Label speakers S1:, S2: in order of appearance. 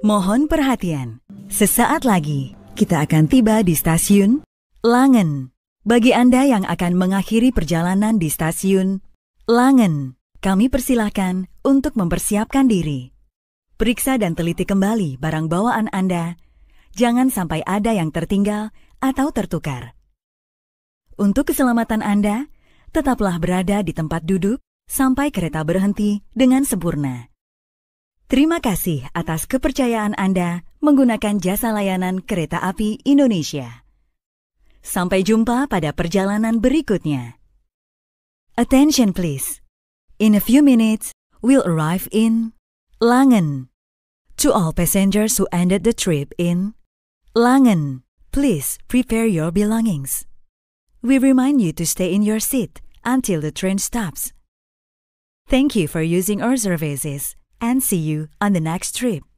S1: Mohon perhatian, sesaat lagi kita akan tiba di stasiun Langen. Bagi Anda yang akan mengakhiri perjalanan di stasiun Langen, kami persilahkan untuk mempersiapkan diri. Periksa dan teliti kembali barang bawaan Anda. Jangan sampai ada yang tertinggal atau tertukar. Untuk keselamatan Anda, tetaplah berada di tempat duduk sampai kereta berhenti dengan sempurna. Terima kasih atas kepercayaan Anda menggunakan jasa layanan kereta api Indonesia. Sampai jumpa pada perjalanan berikutnya. Attention please. In a few minutes, we'll arrive in Langen. To all passengers who ended the trip in Langen, please prepare your belongings. We remind you to stay in your seat until the train stops. Thank you for using our services. and see you on the next trip.